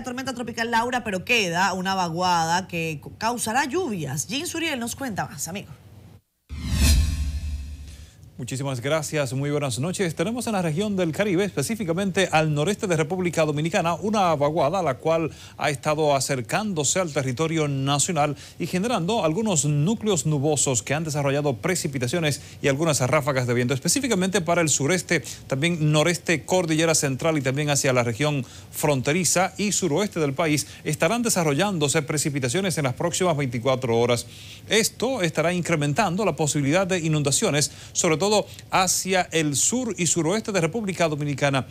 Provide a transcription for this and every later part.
la tormenta tropical Laura, pero queda una vaguada que causará lluvias. Jean Suriel nos cuenta más, amigo. Muchísimas gracias, muy buenas noches. Tenemos en la región del Caribe, específicamente al noreste de República Dominicana, una vaguada la cual ha estado acercándose al territorio nacional y generando algunos núcleos nubosos que han desarrollado precipitaciones y algunas ráfagas de viento, específicamente para el sureste, también noreste, cordillera central y también hacia la región fronteriza y suroeste del país. Estarán desarrollándose precipitaciones en las próximas 24 horas. Esto estará incrementando la posibilidad de inundaciones, sobre todo hacia el sur y suroeste de República Dominicana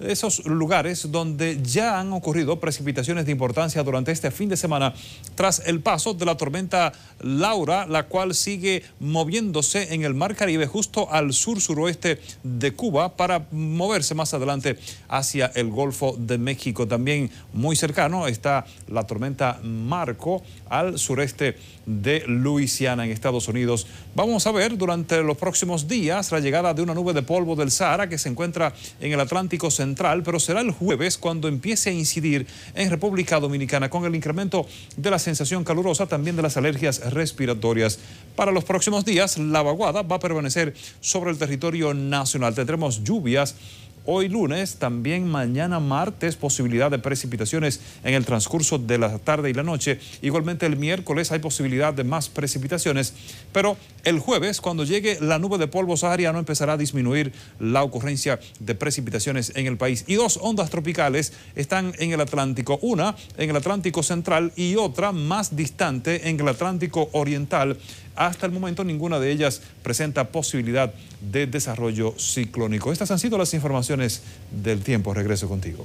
esos lugares donde ya han ocurrido precipitaciones de importancia durante este fin de semana tras el paso de la tormenta Laura, la cual sigue moviéndose en el Mar Caribe justo al sur-suroeste de Cuba para moverse más adelante hacia el Golfo de México. También muy cercano está la tormenta Marco al sureste de Luisiana en Estados Unidos. Vamos a ver durante los próximos días la llegada de una nube de polvo del Sahara que se encuentra en el Atlántico Central pero será el jueves cuando empiece a incidir en República Dominicana con el incremento de la sensación calurosa, también de las alergias respiratorias. Para los próximos días, la vaguada va a permanecer sobre el territorio nacional. Tendremos lluvias hoy lunes, también mañana martes posibilidad de precipitaciones en el transcurso de la tarde y la noche. Igualmente el miércoles hay posibilidad de más precipitaciones, pero el jueves cuando llegue la nube de polvo sahariano empezará a disminuir la ocurrencia de precipitaciones en el país. Y dos ondas tropicales están en el Atlántico, una en el Atlántico Central y otra más distante en el Atlántico Oriental. Hasta el momento ninguna de ellas presenta posibilidad de desarrollo ciclónico. Estas han sido las informaciones del tiempo. Regreso contigo.